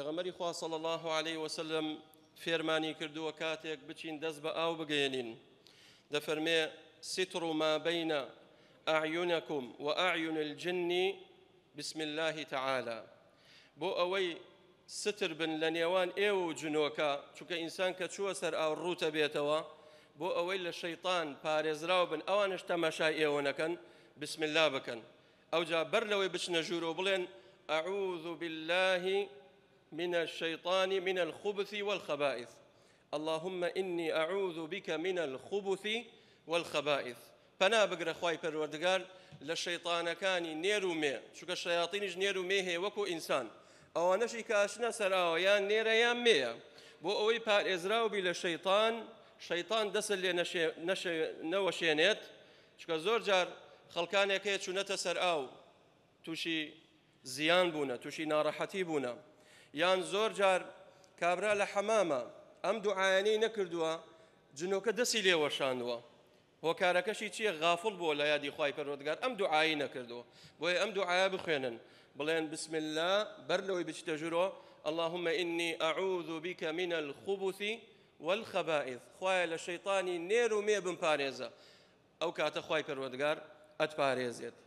پێغەمەری خوا سەڵ الله عليه وسلم فێرمانی کردووە کاتێک بچین دزب او ئاو بگەێنین دەفەرمێ ستر ما بين أعينكم وأعين الجن بسم الله تعالى بو ئەوەی ستر بن لە نێوان ئێوە و انسان چونکە ئینسان کە چووە سەر ئاو ڕوتە بێتەوە بۆ ئەوەی لە بن اوان تەماشای ئێوە نەکەن بسم الله بکەن او جا لەوەی بچنا جورو بڵێن اعوذ بالله من الشيطان من الخبث والخبائث اللهم إني أعوذ بك من الخبث والخبائث فنا پنا بگرە للشيطان كان نيرو مي شو و مێ مي هي وكو انسان او نشي وەکو ئینسان ئەوانەشی کاشنە سەراوە یان نێرە یان بار ازراو بلا شيطان شيطان دس اللي دەسە لێ نەوەشێنێت شو كزور جار خەڵکانێکەیە چونەتە سەر ئاو تووشی زیان بوونە تووشی ناڕەحەتی بونا یان زۆر جار کابرا لە حەمامە ئەم دوعاەی نەکردووە جنۆکە دەسی لێوەشاندووە هۆکارەکەشی چییە غافڵ بۆ لە یادی خی پەرۆدگار ئەم دوعایی نەکردو بۆیە ئەم دوعاە بخوێنن بڵێن بسم الله بەر لەوەی بچتە ژورۆ اللهم إني أعوذ بك من الخبث والخبائث خوای لشيطاني نيرو ميبن باريزا أو كات ئەو کاتە خی پەرۆدگار